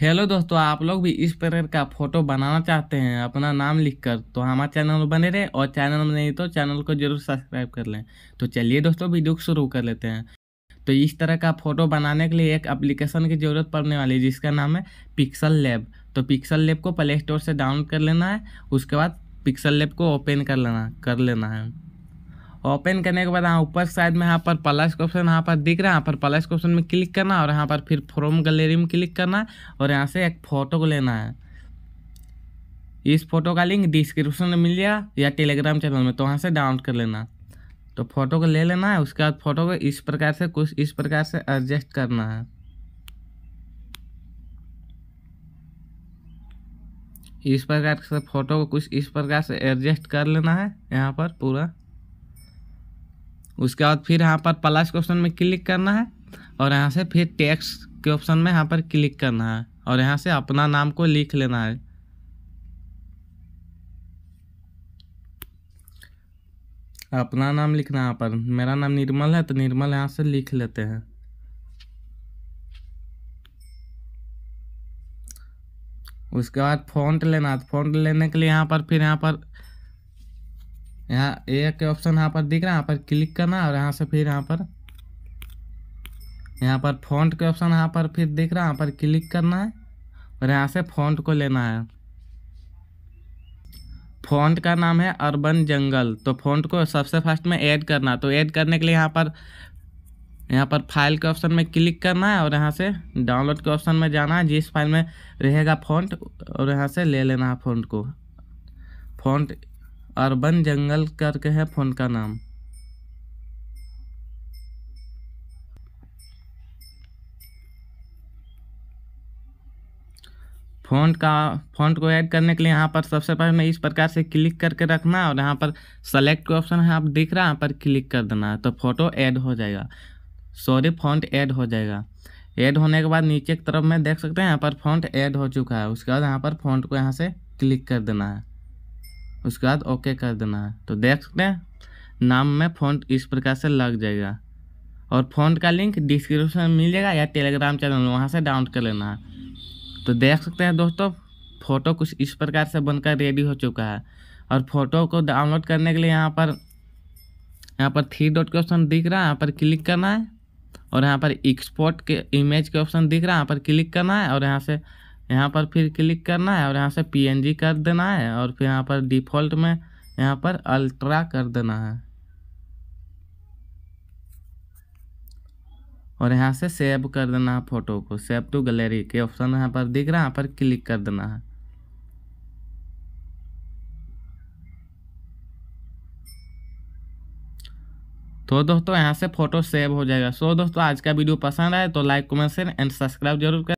hello दोस्तों आप लोग भी इस प्रकार का फोटो बनाना चाहते हैं अपना नाम लिखकर तो हमारे चैनल बने रहे और चैनल में नहीं तो चैनल को जरूर सब्सक्राइब कर लें तो चलिए दोस्तों वीडियो शुरू कर लेते हैं तो इस तरह का फोटो बनाने के लिए एक एप्लीकेशन की ज़रूरत पड़ने वाली है जिसका नाम है पिक्सल लैब तो पिक्सल लैब को प्ले स्टोर से डाउनलोड कर लेना है उसके बाद पिक्सल लैब को ओपन कर लेना कर लेना है ओपन करने के बाद यहाँ ऊपर साइड में यहाँ पर प्लस का ऑप्शन यहाँ पर दिख रहा है यहाँ पर प्लस के ऑप्शन में क्लिक करना और यहाँ पर फिर फॉर्म गैलरी में क्लिक करना और यहाँ से एक फ़ोटो को लेना है इस फोटो का लिंक डिस्क्रिप्शन में मिल गया या टेलीग्राम चैनल में तो वहाँ से डाउनलोड कर लेना तो फोटो को ले लेना है उसके बाद फोटो को इस प्रकार से कुछ इस प्रकार से एडजस्ट करना है इस प्रकार से फोटो को कुछ इस प्रकार से एडजस्ट कर लेना है यहाँ पर पूरा उसके बाद फिर यहाँ पर प्लस के ऑप्शन में क्लिक करना है और यहाँ से फिर टैक्स के ऑप्शन में यहाँ पर क्लिक करना है और यहाँ से अपना नाम को लिख लेना है अपना नाम लिखना यहाँ पर मेरा नाम निर्मल है तो निर्मल यहाँ से लिख लेते हैं उसके बाद फ़ॉन्ट लेना तो फ़ॉन्ट लेने के लिए यहाँ पर फिर यहाँ पर यहाँ ए के ऑप्शन यहाँ पर दिख रहा है यहाँ पर क्लिक करना और यहाँ से फिर यहाँ पर यहाँ पर फॉन्ट के ऑप्शन यहाँ पर फिर दिख रहा है यहाँ पर क्लिक करना है और यहाँ से फॉन्ट को लेना है फॉन्ट का नाम है अर्बन जंगल तो फॉन्ट को सबसे फर्स्ट में ऐड करना तो ऐड करने के लिए यहाँ पर यहाँ पर फाइल के ऑप्शन में क्लिक करना है और यहाँ से डाउनलोड के ऑप्शन में जाना है जिस फाइल में रहेगा फॉन्ट और यहाँ से ले लेना है फॉन्ट को फॉन्ट अर्बन जंगल करके है फ़ोन का नाम फ़ॉन्ट का फ़ॉन्ट को ऐड करने के लिए यहाँ पर सबसे पहले मैं इस प्रकार से क्लिक करके रखना और यहाँ पर सेलेक्ट का ऑप्शन है आप दिख रहा है यहाँ पर क्लिक कर देना तो फ़ोटो ऐड हो जाएगा सॉरी फ़ॉन्ट ऐड हो जाएगा ऐड होने के बाद नीचे की तरफ में देख सकते हैं यहाँ पर फ़ॉन्ट ऐड हो चुका है उसके बाद यहाँ पर फ़ॉन्ट को यहाँ से क्लिक कर देना है उसके बाद ओके कर देना है तो देख सकते हैं नाम में फ़ॉन्ट इस प्रकार से लग जाएगा और फ़ॉन्ट का लिंक डिस्क्रिप्शन में मिल जाएगा या टेलीग्राम चैनल वहाँ से डाउनलोड कर लेना है तो देख सकते हैं दोस्तों फ़ोटो कुछ इस प्रकार से बनकर रेडी हो चुका है और फ़ोटो को डाउनलोड करने के लिए यहाँ पर यहाँ पर थ्री डॉट के ऑप्शन दिख रहा है यहाँ पर क्लिक करना है और यहाँ पर एक्सपोर्ट के इमेज के ऑप्शन दिख रहा है यहाँ पर क्लिक करना है और यहाँ से यहाँ पर फिर क्लिक करना है और यहाँ से पीएनजी कर देना है और फिर यहाँ पर डिफ़ॉल्ट में यहाँ पर अल्ट्रा कर देना है और यहाँ से सेव कर देना है फ़ोटो को सेव टू गैलरी के ऑप्शन यहाँ पर दिख रहा है यहाँ पर क्लिक कर देना है तो दोस्तों यहाँ से फोटो सेव हो जाएगा सो दोस्तों आज का वीडियो पसंद आए तो like comment share and subscribe जरूर करें